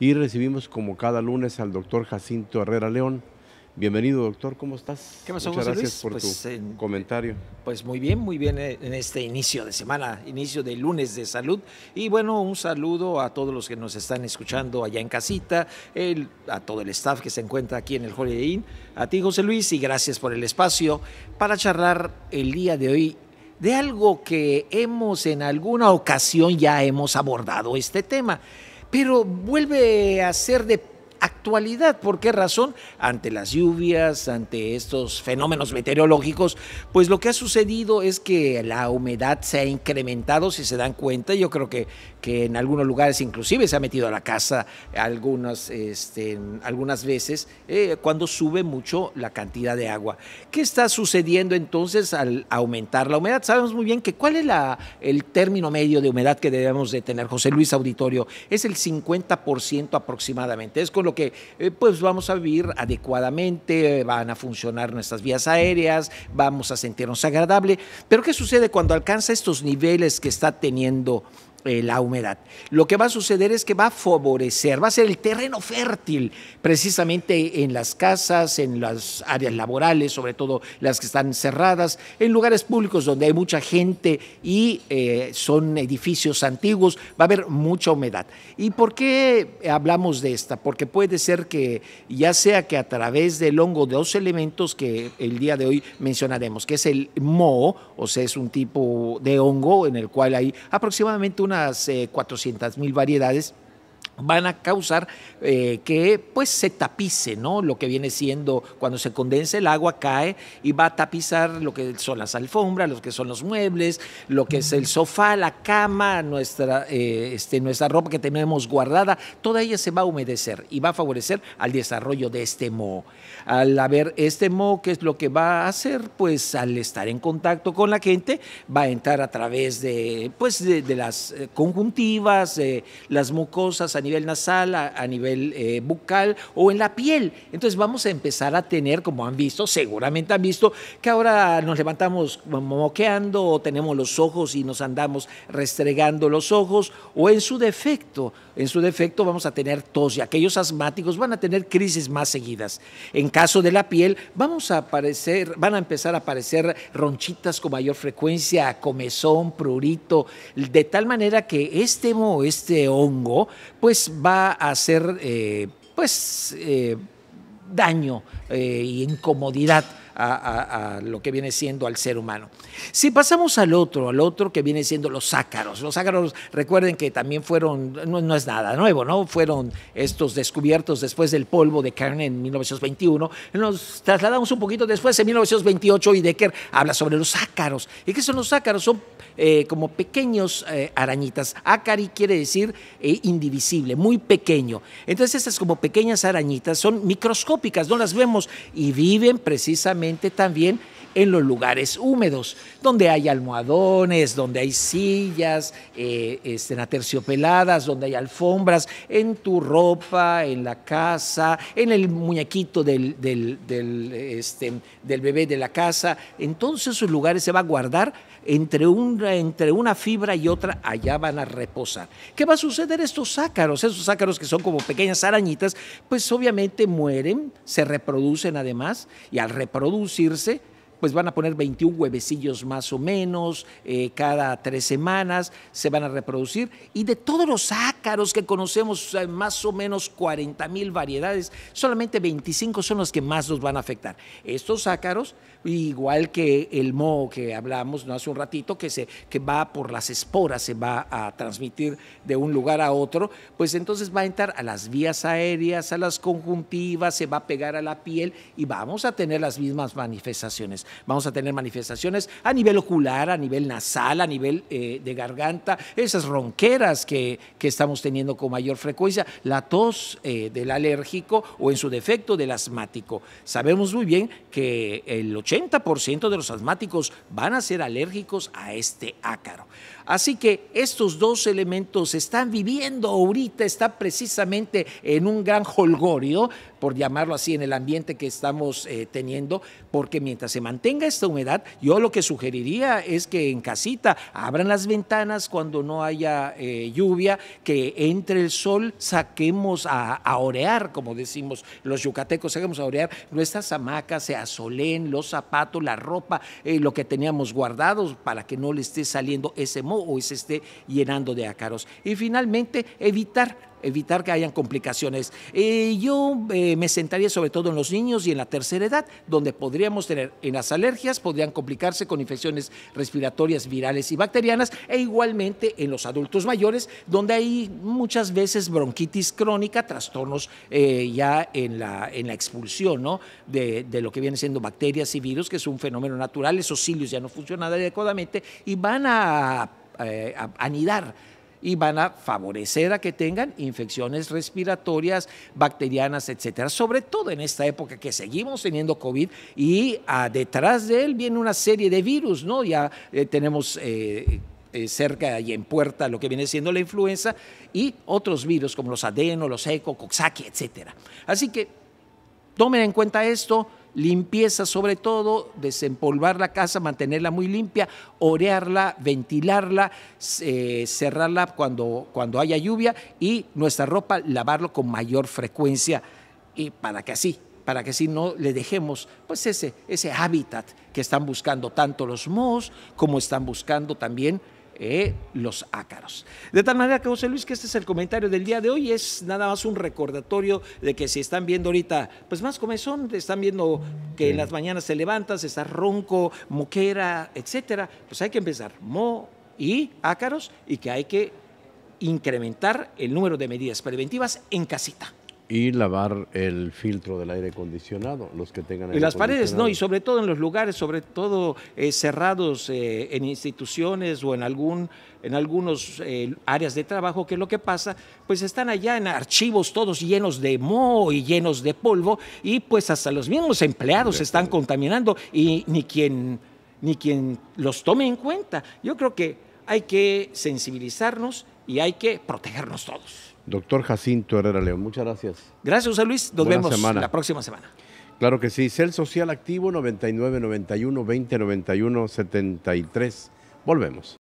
Y recibimos como cada lunes al doctor Jacinto Herrera León. Bienvenido, doctor, ¿cómo estás? Muchas gracias por pues, tu eh, comentario. Pues muy bien, muy bien eh, en este inicio de semana, inicio de lunes de salud. Y bueno, un saludo a todos los que nos están escuchando allá en casita, a todo el staff que se encuentra aquí en el Holiday Inn, a ti, José Luis, y gracias por el espacio para charlar el día de hoy de algo que hemos en alguna ocasión ya hemos abordado este tema pero vuelve a ser de actualidad. ¿Por qué razón? Ante las lluvias, ante estos fenómenos meteorológicos, pues lo que ha sucedido es que la humedad se ha incrementado, si se dan cuenta. Yo creo que, que en algunos lugares inclusive se ha metido a la casa algunas, este, algunas veces eh, cuando sube mucho la cantidad de agua. ¿Qué está sucediendo entonces al aumentar la humedad? Sabemos muy bien que cuál es la, el término medio de humedad que debemos de tener, José Luis Auditorio. Es el 50% aproximadamente. Es con lo que eh, pues vamos a vivir adecuadamente, van a funcionar nuestras vías aéreas, vamos a sentirnos agradable. Pero ¿qué sucede cuando alcanza estos niveles que está teniendo eh, la humedad. Lo que va a suceder es que va a favorecer, va a ser el terreno fértil precisamente en las casas, en las áreas laborales, sobre todo las que están cerradas, en lugares públicos donde hay mucha gente y eh, son edificios antiguos, va a haber mucha humedad. ¿Y por qué hablamos de esta? Porque puede ser que ya sea que a través del hongo de dos elementos que el día de hoy mencionaremos, que es el moho, o sea, es un tipo de hongo en el cual hay aproximadamente una unas eh, mil variedades van a causar eh, que pues se tapice, ¿no? Lo que viene siendo cuando se condensa el agua cae y va a tapizar lo que son las alfombras, lo que son los muebles, lo que es el sofá, la cama, nuestra, eh, este, nuestra ropa que tenemos guardada, toda ella se va a humedecer y va a favorecer al desarrollo de este moho. Al haber este moho, ¿qué es lo que va a hacer? Pues al estar en contacto con la gente, va a entrar a través de, pues, de, las eh, conjuntivas, las mucosas a nivel nasal, a, nivel eh, bucal o en la piel. Entonces vamos a empezar a tener, como han visto, seguramente han visto, que ahora nos levantamos moqueando o tenemos los ojos y nos andamos restregando los ojos o en su defecto, en su defecto vamos a tener tos y aquellos asmáticos van a tener crisis más seguidas. En caso de la piel, vamos a aparecer, van a empezar a aparecer ronchitas con mayor frecuencia, comezón, prurito, de tal manera que este este hongo, pues pues va a hacer eh, pues, eh, daño eh, y incomodidad a, lo que viene siendo al ser humano. Si pasamos al otro, al otro que viene siendo los ácaros, los ácaros recuerden que también fueron, no, es nada nuevo, ¿no? Fueron estos descubiertos después del polvo de carne en 1921. Nos trasladamos un poquito después, en 1928, y Decker habla sobre los ácaros. ¿Y qué son los ácaros? Son eh, como pequeños eh, arañitas. Ácari quiere decir eh, indivisible, muy pequeño. Entonces, estas como pequeñas arañitas son microscópicas, no las vemos y viven precisamente también en los lugares húmedos, donde hay almohadones, donde hay sillas eh, a este, aterciopeladas, donde hay alfombras, en tu ropa, en la casa, en el muñequito del, este, bebé de la casa. Entonces esos lugares se va a guardar entre, entre una fibra y otra, allá van a reposar. ¿Qué va a suceder estos ácaros? Esos ácaros que son como pequeñas arañitas, pues obviamente mueren, se reproducen además y al reproducirse pues van a poner 21 huevecillos más o menos eh, cada tres semanas, se van a reproducir. Y de todos los ácaros que conocemos, eh, más o menos 40 mil variedades, solamente 25 son los que más nos van a afectar. Estos ácaros, igual que el moho que hablamos ¿no? hace un ratito, que, se, que va por las esporas, se va a transmitir de un lugar a otro, pues entonces va a entrar a las vías aéreas, a las conjuntivas, se va a pegar a la piel y vamos a tener las mismas manifestaciones. Vamos a tener manifestaciones a nivel ocular, a nivel nasal, a nivel eh, de garganta, esas ronqueras que, estamos teniendo con mayor frecuencia, la tos eh, del alérgico o en su defecto del asmático. Sabemos muy bien que el 80% de los asmáticos van a ser alérgicos a este ácaro. Así que estos dos elementos están viviendo ahorita, está precisamente en un gran holgorio por llamarlo así, en el ambiente que estamos eh, teniendo, porque mientras se mantenga esta humedad, yo lo que sugeriría es que en casita abran las ventanas cuando no haya eh, lluvia, que entre el sol, saquemos a, orear, como decimos los yucatecos, saquemos a orear nuestras hamacas, se asolen los zapatos, la ropa, eh, lo que teníamos guardados para que no le esté saliendo ese moho y se esté llenando de ácaros. Y finalmente, evitar evitar que hayan complicaciones. Eh, yo eh, me sentaría sobre todo en los niños y en la tercera edad, donde podríamos tener en las alergias, podrían complicarse con infecciones respiratorias virales y bacterianas, e igualmente en los adultos mayores, donde hay muchas veces bronquitis crónica, trastornos eh, ya en la, en la expulsión ¿no? de, lo que vienen siendo bacterias y virus, que es un fenómeno natural, esos cilios ya no funcionan adecuadamente y van a anidar y van a favorecer a que tengan infecciones respiratorias, bacterianas, etcétera. Sobre todo en esta época que seguimos teniendo COVID y ah, detrás de él viene una serie de virus, ¿no? Ya eh, tenemos. Eh, eh, cerca y en puerta lo que viene siendo la influenza y otros virus como los adenos, los eco, coxsackie, etcétera. Así que tomen en cuenta esto, limpieza sobre todo, desempolvar la casa, mantenerla muy limpia, orearla, ventilarla, eh, cerrarla cuando, cuando haya lluvia y nuestra ropa lavarlo con mayor frecuencia y para que así para que así no le dejemos pues ese, ese hábitat que están buscando tanto los mohos como están buscando también eh, los ácaros. De tal manera que José Luis, que este es el comentario del día de hoy, es nada más un recordatorio de que si están viendo ahorita, pues más comezón, están viendo que en las mañanas se se está ronco, moquera, etcétera, pues hay que empezar mo y ácaros y que hay que incrementar el número de medidas preventivas en casita y lavar el filtro del aire acondicionado, los que tengan... Y las paredes, no, y sobre todo en los lugares, sobre todo eh, cerrados eh, en instituciones o en algún en algunos eh, áreas de trabajo, que lo que pasa, pues están allá en archivos todos llenos de moho y llenos de polvo, y pues hasta los mismos empleados están contaminando y ni quien, ni quien los tome en cuenta. Yo creo que hay que sensibilizarnos y hay que protegernos todos. Doctor Jacinto Herrera León, muchas gracias. Gracias, José Luis. Nos vemos la próxima semana. Claro que sí. Cel Social Activo 9991 2091 73. Volvemos.